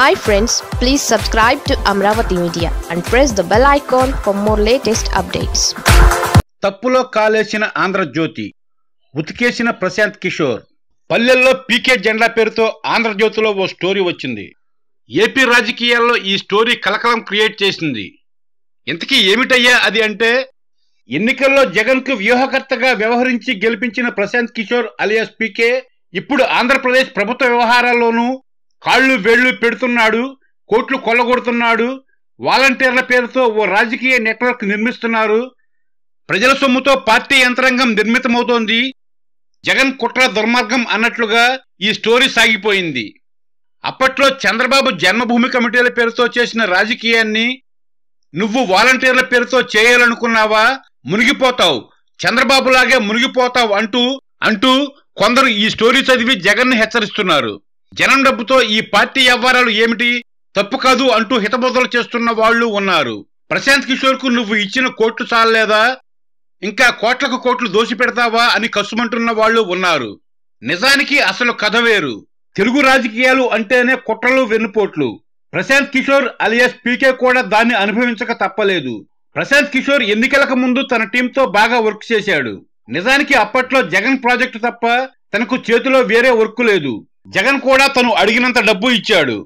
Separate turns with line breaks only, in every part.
hi friends please subscribe to Amaravati media and press the bell icon for more latest updates తప్పులో కాలేసిన ఆంధ్రజ్యోతి ఉతికేసిన ప్రశాంత్ కిషోర్ పల్లెల్లో PK జెండా పేరుతో ఆంధ్రజ్యోతిలో ఓ స్టోరీ వచ్చింది ఏపీ రాజకీయాల్లో ఈ స్టోరీ కలకలం క్రియేట్ చేసింది ఇంతకీ ఏమిటయ్యా అది అంటే ఎన్నికల్లో జగన్కు వ్యూహకర్తగా వ్యవహరించి గెలిపించిన ప్రశాంత్ కిషోర్ అలియాస్ పీకే ఇప్పుడు ఆంధ్రప్రదేశ్ ప్రభుత్వ వ్యవహారాల్లోనూ కాళ్ళు వేళ్ళు పెడుతున్నాడు కోట్లు కొల్లగొడుతున్నాడు వాలంటీర్ల పేరుతో ఓ రాజకీయ నెట్వర్క్ నిర్మిస్తున్నారు ప్రజల సొమ్ముతో పార్టీ యంత్రాంగం నిర్మితమవుతోంది జగన్ కుట్ర దుర్మార్గం అన్నట్లుగా ఈ స్టోరీ సాగిపోయింది అప్పట్లో చంద్రబాబు జన్మభూమి కమిటీల పేరుతో చేసిన రాజకీయాన్ని నువ్వు వాలంటీర్ల పేరుతో చేయాలనుకున్నావా మునిగిపోతావు చంద్రబాబులాగే మునిగిపోతావు అంటూ అంటూ కొందరు ఈ స్టోరీ చదివి జగన్ను హెచ్చరిస్తున్నారు జనం డబ్బుతో ఈ పార్టీ వ్యవహారాలు ఏమిటి తప్పు కాదు అంటూ హితబోధలు చేస్తున్న వాళ్ళు ఉన్నారు ప్రశాంత్ కిషోర్ కు నువ్వు ఇచ్చిన కోట్లు చాలలేదా ఇంకా కోట్లకు కోట్లు దోసి పెడతావా అని కసుమంటున్న వాళ్ళు ఉన్నారు నిజానికి అసలు కథ వేరు తెలుగు రాజకీయాలు అంటేనే కుట్రలు వెన్నుపోట్లు ప్రశాంత్ కిషోర్ అలియాస్ పీకే కూడా దాన్ని అనుభవించక తప్పలేదు ప్రశాంత్ కిషోర్ ఎన్నికలకు ముందు తన టీంతో బాగా వర్క్ చేశాడు నిజానికి అప్పట్లో జగన్ ప్రాజెక్టు తప్ప తనకు చేతిలో వేరే వర్క్ లేదు జగన్ కూడా తను అడిగినంత డబ్బు ఇచ్చాడు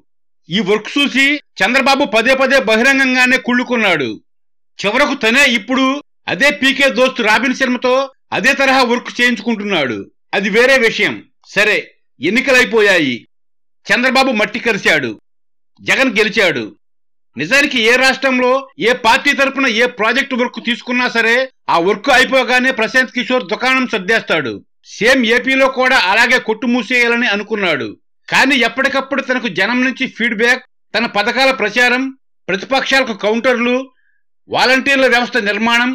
ఈ వర్క్ చూసి చంద్రబాబు పదే పదే బహిరంగంగానే కుళ్ళుకున్నాడు చివరకు తనే ఇప్పుడు అదే పీకే దోస్తు రాబిన్ శర్మతో అదే తరహా వర్క్ చేయించుకుంటున్నాడు అది వేరే విషయం సరే ఎన్నికలైపోయాయి చంద్రబాబు మట్టి కరిచాడు జగన్ గెలిచాడు నిజానికి ఏ రాష్ట్రంలో ఏ పార్టీ తరఫున ఏ ప్రాజెక్టు వర్క్ తీసుకున్నా సరే ఆ వర్క్ అయిపోగానే ప్రశాంత్ కిషోర్ దుకాణం సర్దేస్తాడు సేమ్ ఏపీలో కూడా అలాగే కొట్టుమూసేయాలని అనుకున్నాడు కానీ ఎప్పటికప్పుడు తనకు జనం నుంచి ఫీడ్బ్యాక్ తన పథకాల ప్రచారం ప్రతిపక్షాలకు కౌంటర్లు వాలంటీర్ల వ్యవస్థ నిర్మాణం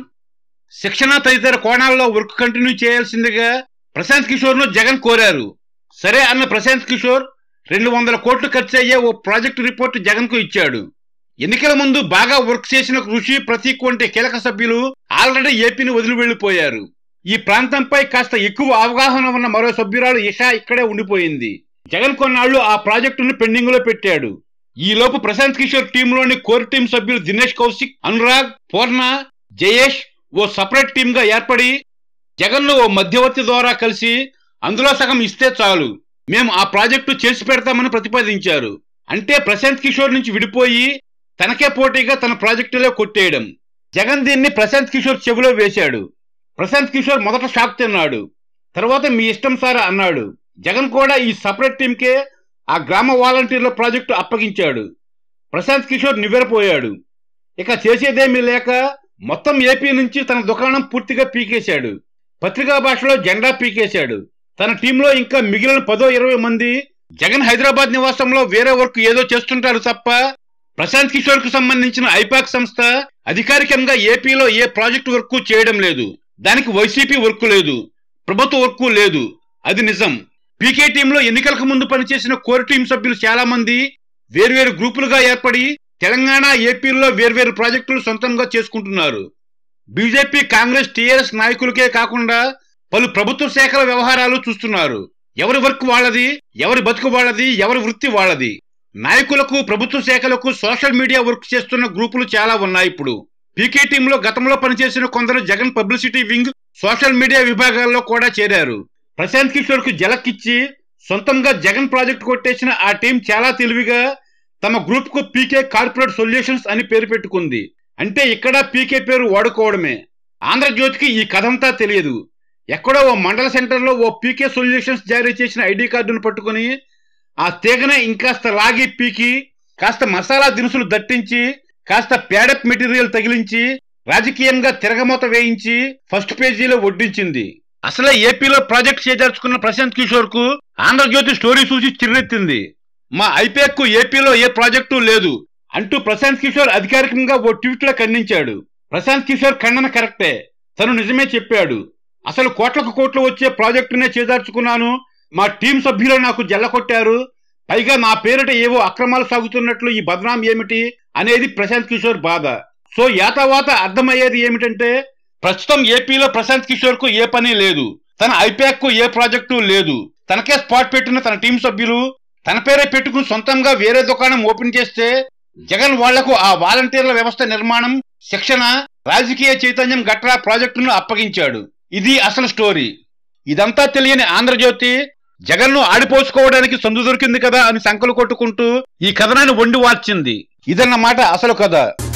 శిక్షణ తదితర కోణాల్లో వర్క్ కంటిన్యూ చేయాల్సిందిగా ప్రశాంత్ కిషోర్ను జగన్ కోరారు సరే అన్న ప్రశాంత్ కిషోర్ రెండు వందల కోట్లు ఖర్చు అయ్యే ఓ ప్రాజెక్టు రిపోర్టు జగన్కు ఇచ్చాడు ఎన్నికల ముందు బాగా వర్క్ చేసిన కృషి ప్రతీక్ వంటి కీలక సభ్యులు ఆల్రెడీ ఏపీని వదిలి వెళ్లిపోయారు ఈ ప్రాంతంపై కాస్త ఎక్కువ అవగాహన ఉన్న మరో సభ్యురాలు ఇషా ఇక్కడే ఉండిపోయింది జగన్ కొన్నాళ్లు ఆ ప్రాజెక్టును పెండింగ్ లో పెట్టాడు ఈ లోపు ప్రశాంత్ కిషోర్ టీంలోని కోర్ టీం సభ్యులు దినేష్ కౌశిక్ అనురాగ్ పూర్ణ జయేష్ ఓ సపరేట్ టీమ్ గా ఏర్పడి జగన్ను ఓ మధ్యవర్తి ద్వారా కలిసి అందులో సగం ఇస్తే చాలు మేము ఆ ప్రాజెక్టు చేసి పెడతామని ప్రతిపాదించారు అంటే ప్రశాంత్ కిషోర్ నుంచి విడిపోయి తనకే పోటీగా తన ప్రాజెక్టులో కొట్టేయడం జగన్ దీన్ని ప్రశాంత్ కిషోర్ చెవిలో వేశాడు ప్రశాంత్ కిషోర్ మొదట షాక్ తిన్నాడు తర్వాత మీ ఇష్టం సార్ అన్నాడు జగన్ కూడా ఈ సపరేట్ టీంకే ఆ గ్రామ వాలంటీర్ల ప్రాజెక్టు అప్పగించాడు ప్రశాంత్ కిషోర్ నివ్వెరపోయాడు ఇక చేసేదేమీ లేక మొత్తం ఏపీ నుంచి తన దుకాణం పూర్తిగా పీకేశాడు పత్రికా భాషలో జెండా పీకేశాడు తన టీంలో ఇంకా మిగిలిన పదో ఇరవై మంది జగన్ హైదరాబాద్ నివాసంలో వేరే వర్క్ ఏదో చేస్తుంటారు తప్ప ప్రశాంత్ కిషోర్ కు సంబంధించిన ఐపాక్ సంస్థ అధికారికంగా ఏపీలో ఏ ప్రాజెక్టు వర్క్ చేయడం లేదు దానికి వైసీపీ వర్క్ లేదు ప్రభుత్వ వర్క్ లేదు అది నిజం పీకే టీంలో ఎన్నికలకు ముందు పనిచేసిన కోర్ టీం సభ్యులు చాలా మంది వేర్వేరు గ్రూపులుగా ఏర్పడి తెలంగాణ ఏపీలో వేర్వేరు ప్రాజెక్టులు సొంతంగా చేసుకుంటున్నారు బీజేపీ కాంగ్రెస్ టీఆర్ఎస్ నాయకులకే కాకుండా పలు ప్రభుత్వ శాఖల వ్యవహారాలు చూస్తున్నారు ఎవరి వర్క్ వాళ్ళది ఎవరి బతుకు వాళ్ళది ఎవరి వృత్తి వాళ్ళది నాయకులకు ప్రభుత్వ శాఖలకు సోషల్ మీడియా వర్క్ చేస్తున్న గ్రూపులు చాలా ఉన్నాయి ఇప్పుడు పీకే టీంలో గతంలో పనిచేసిన కొందరు Jagan publicity wing social media విభాగాల్లో కూడా చేరారు ప్రశాంత్ కిషోర్ కు జలక్కిచ్చి సొంతంగా జగన్ ప్రాజెక్ట్ కొట్టేసిన ఆ టీం చాలా తెలివిగా తమ గ్రూప్ కు పీకే కార్పొరేట్ సొల్యూషన్స్ అని పేరు పెట్టుకుంది అంటే ఇక్కడ పీకే పేరు వాడుకోవడమే ఆంధ్రజ్యోతికి ఈ కథంతా తెలియదు ఎక్కడో ఓ మండల సెంటర్లో ఓ పీకే సొల్యూషన్స్ జారీ చేసిన ఐడి కార్డును పట్టుకుని ఆ తీగనే ఇంకాస్త లాగి పీకి కాస్త మసాలా దినుసులు దట్టించి కాస్త ప్యాడప్ మెటీరియల్ తగిలించి రాజకీయంగా తిరగమూత వేయించి ఫస్ట్ పేజీలో వడ్డించింది అసలే ఏపీలో ప్రాజెక్ట్ చేదర్చుకున్న ప్రశాంత్ కిషోర్ కు ఆంధ్రజ్యోతి స్టోరీ చూసి చిర్రెత్తింది మా ఐపీఎక్ కు ఏపీలో ఏ ప్రాజెక్టు లేదు అంటూ ప్రశాంత్ కిషోర్ అధికారికంగా ఓ ట్వీట్ లో ఖండించాడు ప్రశాంత్ కిషోర్ ఖండన కరెక్టే తను నిజమే చెప్పాడు అసలు కోట్లకు కోట్లు వచ్చే ప్రాజెక్టునే చేదార్చుకున్నాను మా టీం సభ్యులు నాకు జల్ల కొట్టారు పైగా నా పేరిట ఏవో అక్రమాలు సాగుతున్నట్లు ఈ బదనాం ఏమిటి అనేది ప్రశాంత్ కిషోర్ బాధ సో యాతవాత అర్థమయ్యేది ఏమిటంటే ప్రస్తుతం ఏపీలో ప్రశాంత్ కిషోర్ కు ఏ పని లేదు తన ఐపాక్ కు ఏ ప్రాజెక్టు లేదు తనకే స్పాట్ పెట్టిన తన టీం సభ్యులు తన పేరే పెట్టుకుని సొంతంగా వేరే దుకాణం ఓపెన్ చేస్తే జగన్ వాళ్లకు ఆ వాలంటీర్ల వ్యవస్థ నిర్మాణం శిక్షణ రాజకీయ చైతన్యం గట్రా ప్రాజెక్టును అప్పగించాడు ఇది అసలు స్టోరీ ఇదంతా తెలియని ఆంధ్రజ్యోతి జగన్ను ఆడిపోసుకోవడానికి సందు దొరికింది కదా అని సంకలు కొట్టుకుంటూ ఈ కథనాన్ని వండి వార్చింది ಇದನ್ನ ಮಾಟ ಅಸಲು ಕದ